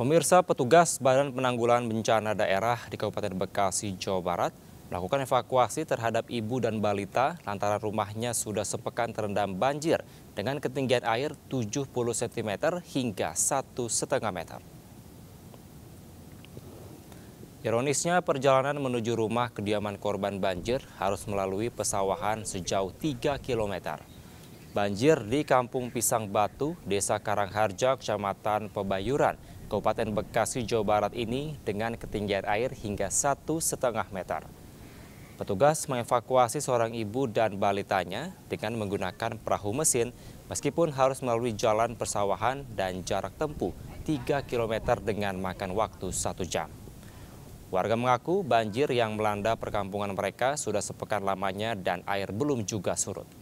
Pemirsa petugas Badan Penanggulangan Bencana Daerah di Kabupaten Bekasi, Jawa Barat melakukan evakuasi terhadap ibu dan balita lantaran rumahnya sudah sepekan terendam banjir dengan ketinggian air 70 cm hingga 1,5 meter. Ironisnya perjalanan menuju rumah kediaman korban banjir harus melalui pesawahan sejauh 3 km. Banjir di Kampung Pisang Batu, Desa Karangharja, Kecamatan Pebayuran, Kabupaten Bekasi, Jawa Barat ini dengan ketinggian air hingga satu setengah meter. Petugas mengevakuasi seorang ibu dan balitanya dengan menggunakan perahu mesin meskipun harus melalui jalan persawahan dan jarak tempuh 3 km dengan makan waktu satu jam. Warga mengaku banjir yang melanda perkampungan mereka sudah sepekan lamanya dan air belum juga surut.